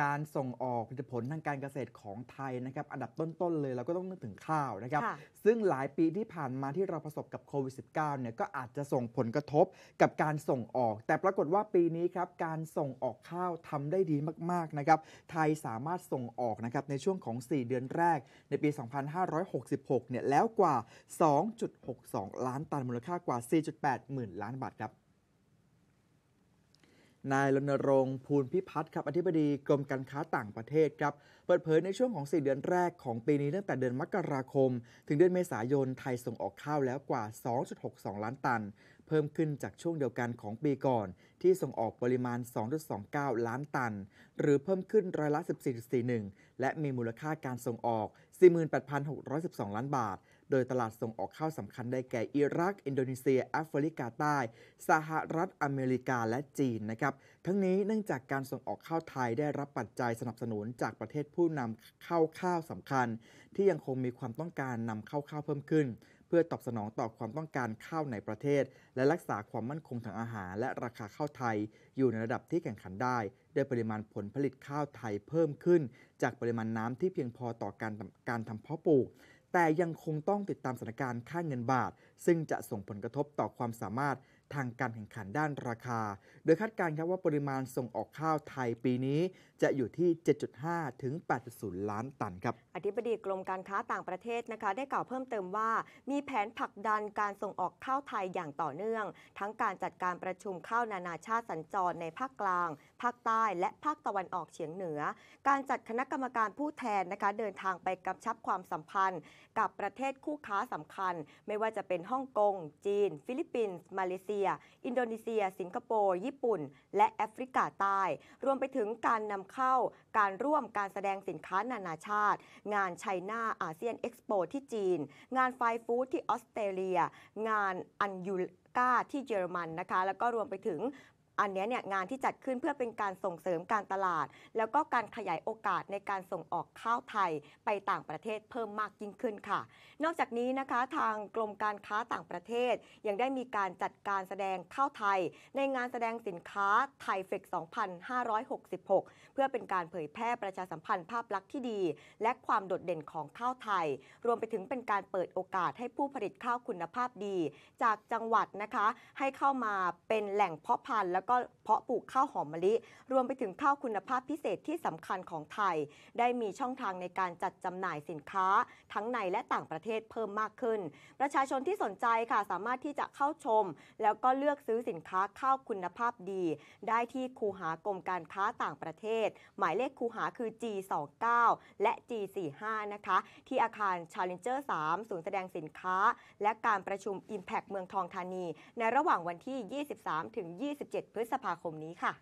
การส่งออกผลิตผลทางการเกษตรของไทยนะครับอันดับต้นๆเลยเราก็ต้องนึกถึงข้าวนะครับซึ่งหลายปีที่ผ่านมาที่เราประสบกับโควิด -19 เนี่ยก็อาจจะส่งผลกระทบกับการส่งออก แต่ปรากฏว่าปีนี้ครับการส่งออกข้าวทำได้ดีมากๆนะครับไทยสามารถส่งออกนะครับในช่วงของ 4 เดือนแรก ในปี 2566เนี่ยแล้วกว่า 2.62 ล้านตันมูลค่ากว่า 4.8 หมื่นล้านบาทครับนายรณรงค์ภูลพิพัฒน์ครับอธิบดีกรมการค้าต่างประเทศครับเปิดเผยในช่วงของ 4 เดือนแรกของปีนี้ ตั้งแต่เดือนมกราคม ถึงเดือนเมษายนไทยส่งออกข้าวแล้วกว่า 2.62 ล้านตันเพิ่มขึ้นจากช่วงเดียวกันของปีก่อนที่ส่งออกปริมาณ 2.29 ล้านตัน หรือเพิ่มขึ้นร้อยละ 14.41 และมีมูลค่าการส่งออก 48,612 ล้านบาท โดยตลาดส่งออกข้าวสำคัญได้แก่อิรัก อินโดนีเซียแอฟริกาใต้ สหรัฐ อเมริกา และจีนนะครับ ทั้งนี้เนื่องจากการส่งออกข้าวไทยได้รับปัจจัยสนับสนุนจากประเทศผู้นำเข้าข้าวสำคัญ ที่ยังคงมีความต้องการนำเข้าข้าวเพิ่มขึ้นเพื่อตอบสนองต่อความต้องการข้าวในประเทศ และรักษาความมั่นคงทางอาหาร และราคาข้าวไทยอยู่ในระดับที่แข่งขันได้ด้วยปริมาณผลผลิตข้าวไทยเพิ่มขึ้น จากปริมาณน้ำที่เพียงพอต่อการการทำเพาะปลูก แต่ยังคงต้องติดตามสถานการณ์ค่าเงินบาท ซึ่งจะส่งผลกระทบต่อความสามารถทางการแข่งขันด้านราคา โดยคาดการณ์ครับว่าปริมาณส่งออกข้าวไทยปีนี้จะอยู่ที่ 7.5 ถึง 8.0 ล้านตันครับ อธิบดีกรมการค้าต่างประเทศนะคะ ได้กล่าวเพิ่มเติมว่า มีแผนผลักดันการส่งออกข้าวไทยอย่างต่อเนื่อง ทั้งการจัดการประชุมข้าวนานาชาติสัญจรในภาคกลาง ภาคใต้และภาคตะวันออกเฉียงเหนือ การจัดคณะกรรมการผู้แทนนะคะเดินทางไปกำชับความสัมพันธ์ กับประเทศคู่ค้าสำคัญ ไม่ว่าจะเป็นฮ่องกงจีน ฟิลิปปินส์มาเลเซียียอินโดนีเซีย สิงคโปร์ ญี่ปุ่น และแอฟริกาใต้ รวมไปถึงการนำเข้า การร่วมการแสดงสินค้านานาชาติ งานไชน่าอาเซียนเอ็กซ์โปที่จีน งานไฟฟู้ดที่ออสเตรเลีย งานอันยูกาที่เยอรมันนะคะ แล้วก็รวมไปถึงอันนี้เนี่ยงานที่จัดขึ้นเพื่อเป็นการส่งเสริมการตลาด แล้วก็การขยายโอกาสในการส่งออกข้าวไทยไปต่างประเทศเพิ่มมากยิ่งขึ้นค่ะ นอกจากนี้นะคะทางกรมการค้าต่างประเทศ ยังได้มีการจัดการแสดงข้าวไทย ในงานแสดงสินค้าไทยเฟก2566 เพื่อเป็นการเผยแพร่ประชาสัมพันธ์ภาพลักษณ์ที่ดี และความโดดเด่นของข้าวไทย รวมไปถึงเป็นการเปิดโอกาสให้ผู้ผลิตข้าวคุณภาพดี จากจังหวัดนะคะให้เข้ามาเป็นแหล่งเพาะพันธุ์แล้วก็เพาะปลูกข้าวหอมมะลิ รวมไปถึงข้าวคุณภาพพิเศษที่สำคัญของไทย ได้มีช่องทางในการจัดจำหน่ายสินค้าทั้งในและต่างประเทศเพิ่มมากขึ้น ประชาชนที่สนใจค่ะสามารถที่จะเข้าชม แล้วก็เลือกซื้อสินค้าข้าวคุณภาพดี ได้ที่คูหากรมการค้าต่างประเทศ หมายเลขคูหาคือ G29 และ G45 นะคะที่อาคาร Challenger 3ศูนย์แสดงสินค้าและการประชุม Impact เมืองทองธานี ในระหว่างวันที่ 23-27ถึงพฤษภาคมนี้ค่ะ